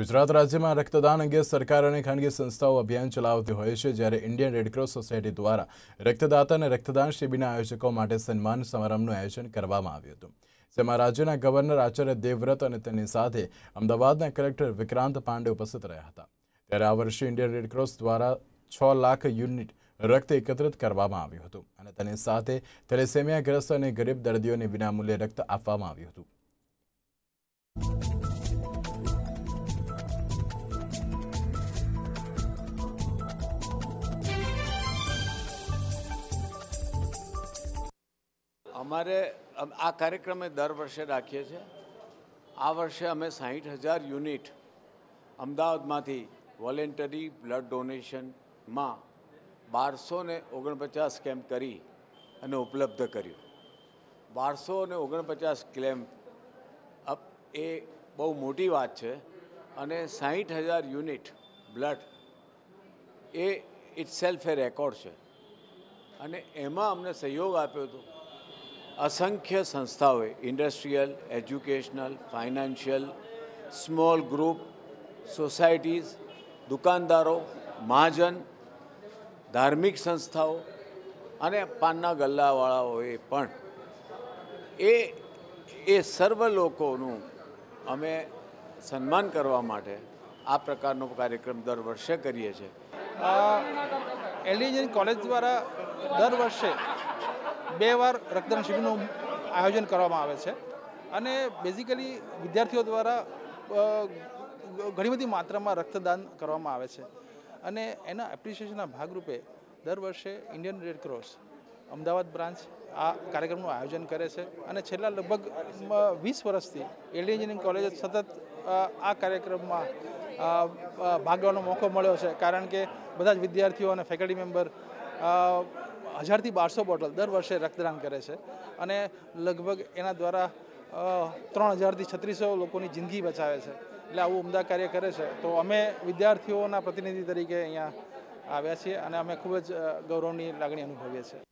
ગુજરાત રાજ્યમાં રક્તદાન અંગે સરકાર અને ખાનગી સંસ્થાઓ અભિયાન ચલાવતી હોય છે જ્યારે ઇન્ડિયન રેડક્રોસ સોસાયટી દ્વારા રક્તદાતા અને રક્તદાન શિબિરના આયોજકો માટે સન્માન સમારંભનું આયોજન કરવામાં આવ્યું હતું જેમાં રાજ્યના ગવર્નર આચાર્ય દેવવ્રત અને તેની સાથે અમદાવાદના કલેક્ટર વિક્રાંત પાંડે ઉપસ્થિત રહ્યા હતા ત્યારે આ વર્ષે ઇન્ડિયન રેડક્રોસ દ્વારા છ લાખ યુનિટ રક્ત એકત્રિત કરવામાં આવ્યું હતું અને તેની સાથે થેલેસેમિયાગ્રસ્ત અને ગરીબ દર્દીઓને વિનામૂલ્યે રક્ત આપવામાં આવ્યું હતું અમારે આ કાર્યક્રમ દર વર્ષે રાખીએ છીએ આ વર્ષે અમે સાહીઠ હજાર યુનિટ અમદાવાદમાંથી વોલેન્ટરી બ્લડ ડોનેશનમાં બારસો ને ઓગણપચાસ કેમ્પ કરી અને ઉપલબ્ધ કર્યું બારસો ને ઓગણપચાસ કેમ્પ અપ એ બહુ મોટી વાત છે અને સાહીઠ હજાર યુનિટ બ્લડ એ ઇટ સેલ્ફ એ રેકોર્ડ છે અને એમાં અમને સહયોગ આપ્યો હતો અસંખ્ય સંસ્થાઓએ industrial educational financial small group societies દુકાનદારો મહાજન ધાર્મિક સંસ્થાઓ અને પાનના ગલ્લાવાળાઓએ પણ એ એ સર્વ લોકોનું અમે સન્માન કરવા માટે આ પ્રકારનો કાર્યક્રમ દર વર્ષે કરીએ છીએ એલિજન કોલેજ દ્વારા દર વર્ષે બે વાર રક્તદાન શિબિરનું આયોજન કરવામાં આવે છે અને બેઝિકલી વિદ્યાર્થીઓ દ્વારા ઘણી બધી માત્રામાં રક્તદાન કરવામાં આવે છે અને એના એપ્રિસિએશનના ભાગરૂપે દર વર્ષે Indian Red Cross Ahmedabad branch આ કાર્યક્રમનું આયોજન કરે છે અને છેલ્લા લગભગ વીસ વર્ષથી એલડી એન્જિનિયરિંગ કોલેજ સતત આ કાર્યક્રમમાં ભાગ લેવાનો મોકો મળ્યો છે કારણ કે બધા જ વિદ્યાર્થીઓ અને ફેકલ્ટી મેમ્બર હજારથી બારસો બોટલ દર વર્ષે રક્તદાન કરે છે અને લગભગ એના દ્વારા ત્રણ હજારથી છત્રીસો લોકોની જિંદગી બચાવે છે એટલે આવું ઉમદા કાર્ય કરે છે તો અમે વિદ્યાર્થીઓના પ્રતિનિધિ તરીકે અહીંયા આવ્યા છીએ અને અમે ખૂબ જ ગૌરવની લાગણી અનુભવીએ છીએ